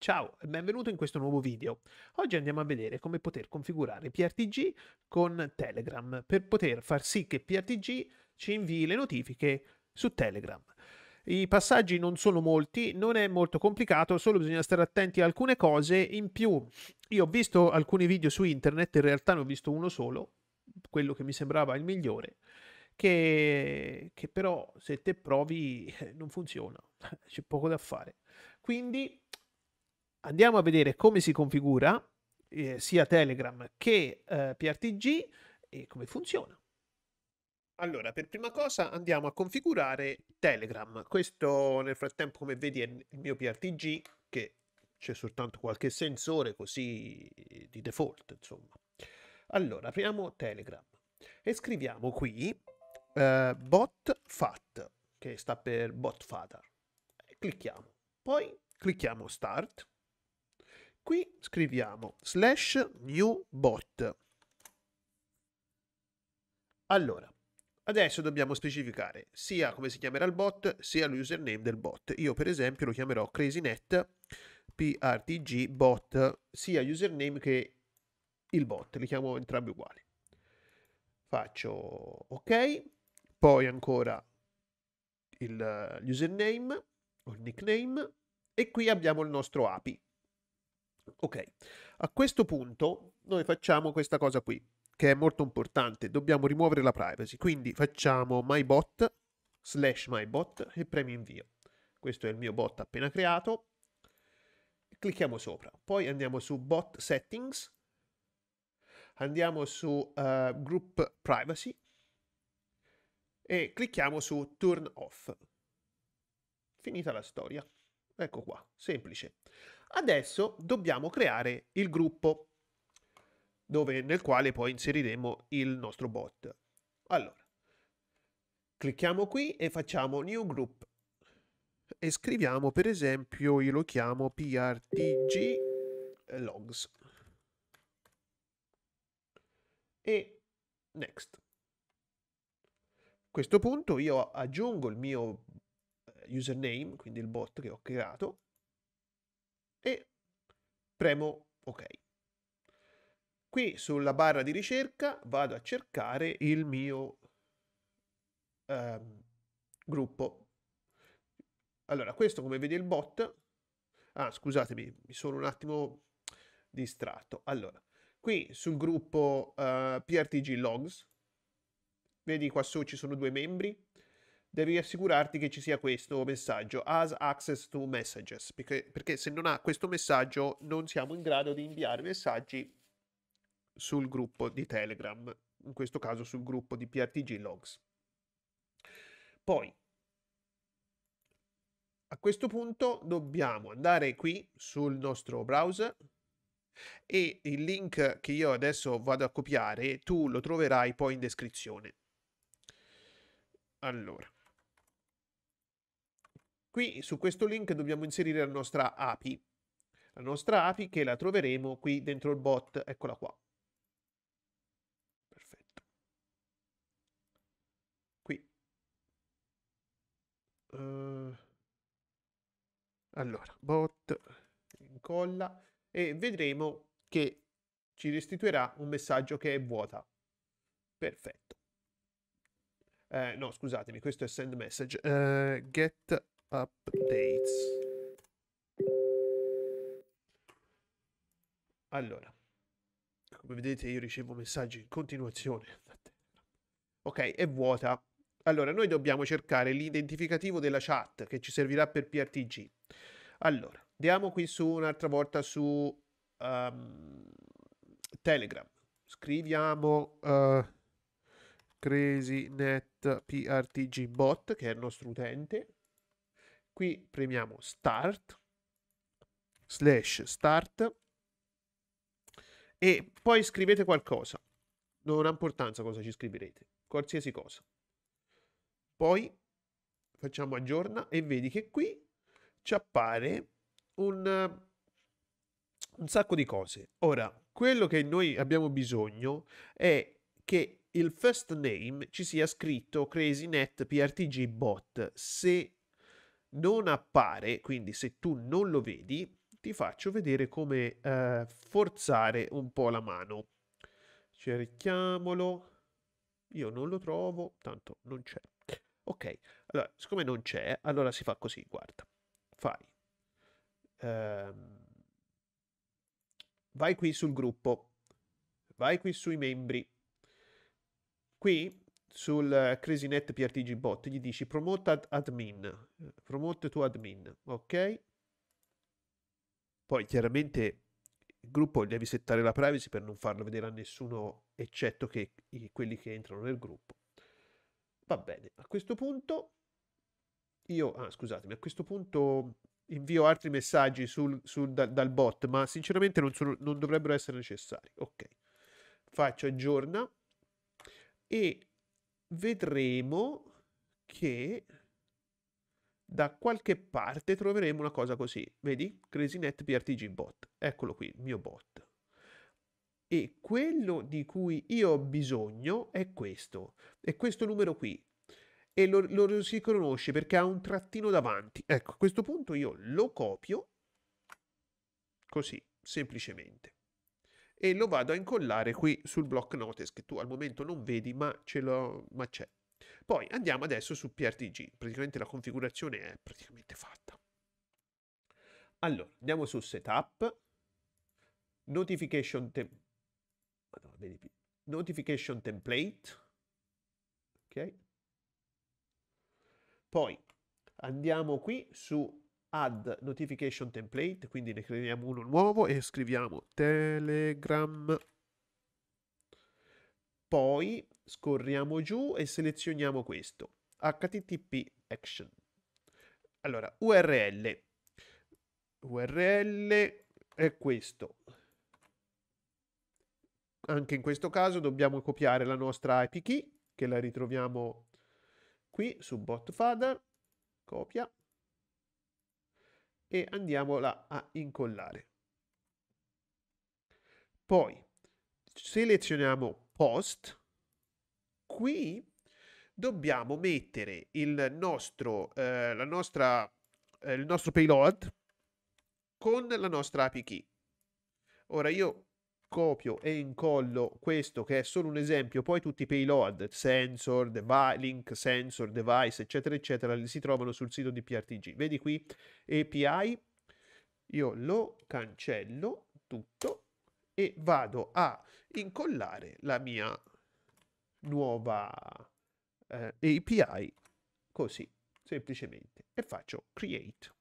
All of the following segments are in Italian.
Ciao e benvenuto in questo nuovo video. Oggi andiamo a vedere come poter configurare PRTG con Telegram per poter far sì che PRTG ci invii le notifiche su Telegram. I passaggi non sono molti, non è molto complicato, solo bisogna stare attenti a alcune cose. In più, io ho visto alcuni video su internet, in realtà ne ho visto uno solo, quello che mi sembrava il migliore, che, che però se te provi non funziona, c'è poco da fare. Quindi andiamo a vedere come si configura eh, sia Telegram che eh, PRTG e come funziona. Allora, per prima cosa andiamo a configurare Telegram. Questo nel frattempo, come vedi, è il mio PRTG che c'è soltanto qualche sensore così eh, di default, insomma. Allora, apriamo Telegram e scriviamo qui eh, bot che sta per botfather. Clicchiamo. Poi clicchiamo start qui scriviamo slash new bot. Allora, adesso dobbiamo specificare sia come si chiamerà il bot, sia l'username del bot. Io per esempio lo chiamerò crazynet prtg bot, sia username che il bot, li chiamo entrambi uguali. Faccio ok, poi ancora il username o il nickname e qui abbiamo il nostro API. Ok, a questo punto noi facciamo questa cosa qui, che è molto importante, dobbiamo rimuovere la privacy, quindi facciamo mybot slash mybot e premi invio. Questo è il mio bot appena creato, clicchiamo sopra, poi andiamo su bot settings, andiamo su uh, group privacy e clicchiamo su turn off. Finita la storia. Ecco qua, semplice. Adesso dobbiamo creare il gruppo dove, nel quale poi inseriremo il nostro bot. Allora, clicchiamo qui e facciamo New Group e scriviamo per esempio, io lo chiamo PRTG Logs e Next. A questo punto io aggiungo il mio username, quindi il bot che ho creato, e premo ok. Qui sulla barra di ricerca vado a cercare il mio ehm, gruppo. Allora, questo come vedi il bot... Ah, scusatemi, mi sono un attimo distratto. Allora, qui sul gruppo eh, PRTG Logs, vedi qua su ci sono due membri, devi assicurarti che ci sia questo messaggio, has access to messages, perché, perché se non ha questo messaggio non siamo in grado di inviare messaggi sul gruppo di Telegram, in questo caso sul gruppo di PRTG Logs. Poi, a questo punto dobbiamo andare qui sul nostro browser e il link che io adesso vado a copiare tu lo troverai poi in descrizione. Allora, Qui su questo link dobbiamo inserire la nostra API, la nostra API che la troveremo qui dentro il bot, eccola qua. Perfetto. Qui. Uh, allora, bot, incolla e vedremo che ci restituirà un messaggio che è vuota. Perfetto. Eh, no, scusatemi, questo è send message. Uh, get updates. Allora, come vedete io ricevo messaggi in continuazione. Ok, è vuota. Allora, noi dobbiamo cercare l'identificativo della chat che ci servirà per PRTG. Allora, andiamo qui su un'altra volta su um, Telegram. Scriviamo uh, CrazyNet che è il nostro utente. Qui premiamo start, slash start, e poi scrivete qualcosa. Non ha importanza cosa ci scriverete, qualsiasi cosa. Poi facciamo aggiorna e vedi che qui ci appare un, un sacco di cose. Ora, quello che noi abbiamo bisogno è che il first name ci sia scritto crazynetprtgbot se non appare, quindi se tu non lo vedi, ti faccio vedere come eh, forzare un po' la mano. Cerchiamolo. Io non lo trovo, tanto non c'è. Ok, allora, siccome non c'è, allora si fa così, guarda. Fai. Ehm... Vai qui sul gruppo. Vai qui sui membri. Qui sul eh, CrazyNet PRTG bot, gli dici promote ad admin, promote to admin, ok? Poi chiaramente il gruppo devi settare la privacy per non farlo vedere a nessuno eccetto che quelli che entrano nel gruppo. Va bene, a questo punto io, ah, scusatemi, a questo punto invio altri messaggi sul, sul, dal, dal, bot, ma sinceramente non, sono, non dovrebbero essere necessari. Ok, faccio aggiorna e vedremo che da qualche parte troveremo una cosa così. Vedi? CrazyNet PRTG bot. Eccolo qui, il mio bot. E quello di cui io ho bisogno è questo. È questo numero qui. E lo, lo si conosce perché ha un trattino davanti. Ecco, a questo punto io lo copio così, semplicemente e lo vado a incollare qui sul block notice che tu al momento non vedi ma, ma c'è. Poi andiamo adesso su PRTG, praticamente la configurazione è praticamente fatta. Allora, andiamo su setup, notification, tem Madonna, notification template, ok? Poi andiamo qui su add notification template, quindi ne creiamo uno nuovo e scriviamo Telegram. Poi scorriamo giù e selezioniamo questo, http action. Allora, URL. URL è questo. Anche in questo caso dobbiamo copiare la nostra IP key, che la ritroviamo qui su botfather, copia, e andiamola a incollare. Poi selezioniamo post, qui dobbiamo mettere il nostro, eh, la nostra, eh, il nostro payload con la nostra API key. Ora io copio e incollo questo che è solo un esempio, poi tutti i payload, sensor, device, link sensor, device, eccetera, eccetera, li si trovano sul sito di PRTG. Vedi qui API, io lo cancello tutto e vado a incollare la mia nuova eh, API così, semplicemente, e faccio create.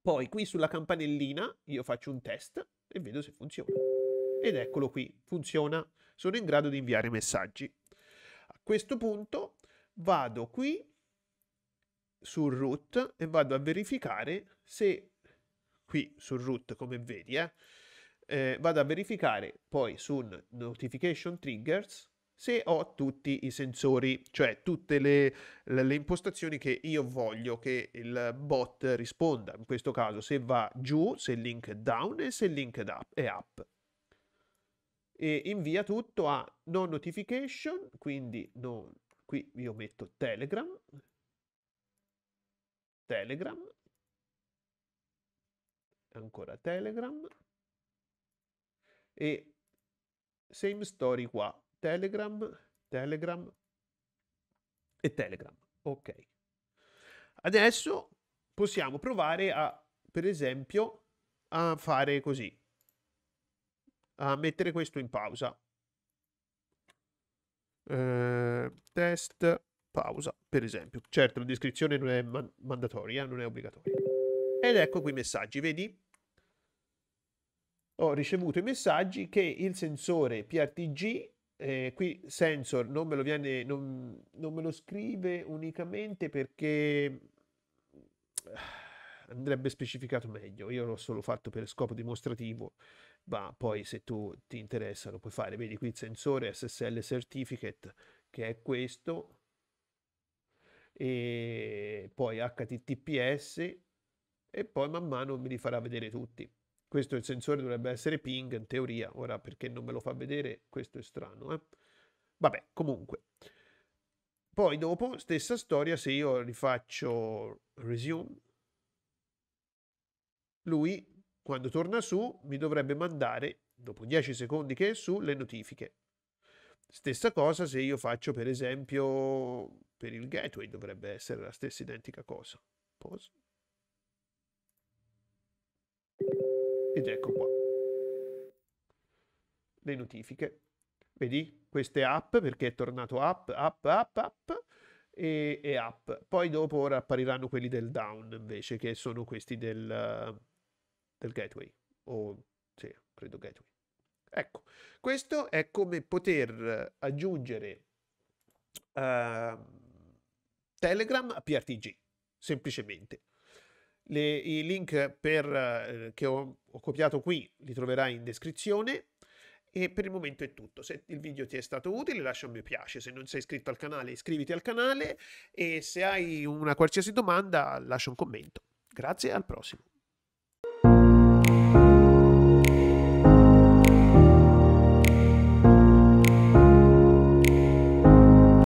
Poi qui sulla campanellina io faccio un test e vedo se funziona. Ed eccolo qui, funziona, sono in grado di inviare messaggi. A questo punto vado qui sul root e vado a verificare se qui sul root come vedi eh, eh, vado a verificare poi su notification triggers se ho tutti i sensori, cioè tutte le, le, le, impostazioni che io voglio che il bot risponda, in questo caso se va giù, se il link è down e se il link è up. E invia tutto a no notification, quindi non, qui io metto Telegram, Telegram, ancora Telegram, e same story qua, Telegram, Telegram e Telegram. Ok. Adesso possiamo provare a, per esempio, a fare così. A mettere questo in pausa. Eh, test pausa, per esempio. Certo, la descrizione non è man mandatoria, non è obbligatoria. Ed ecco qui i messaggi, vedi? Ho ricevuto i messaggi che il sensore PRTG eh, qui sensor non me, lo viene, non, non me lo scrive unicamente perché eh, andrebbe specificato meglio. Io l'ho solo fatto per scopo dimostrativo, ma poi se tu ti interessa lo puoi fare. Vedi qui il sensore SSL certificate che è questo e poi HTTPS e poi man mano mi li farà vedere tutti. Questo il sensore dovrebbe essere ping in teoria, ora perché non me lo fa vedere questo è strano. Eh? Vabbè, comunque. Poi dopo, stessa storia, se io rifaccio resume, lui quando torna su mi dovrebbe mandare, dopo 10 secondi che è su, le notifiche. Stessa cosa se io faccio per esempio per il gateway, dovrebbe essere la stessa identica cosa. Pause. ed ecco qua le notifiche vedi queste app perché è tornato app app app app e, e app poi dopo ora appariranno quelli del down invece che sono questi del, del gateway o sì, credo gateway ecco questo è come poter aggiungere uh, telegram a PRTG semplicemente le, I link per, eh, che ho, ho copiato qui li troverai in descrizione. E per il momento è tutto. Se il video ti è stato utile, lascia un mi piace. Se non sei iscritto al canale, iscriviti al canale. E se hai una qualsiasi domanda, lascia un commento. Grazie, al prossimo.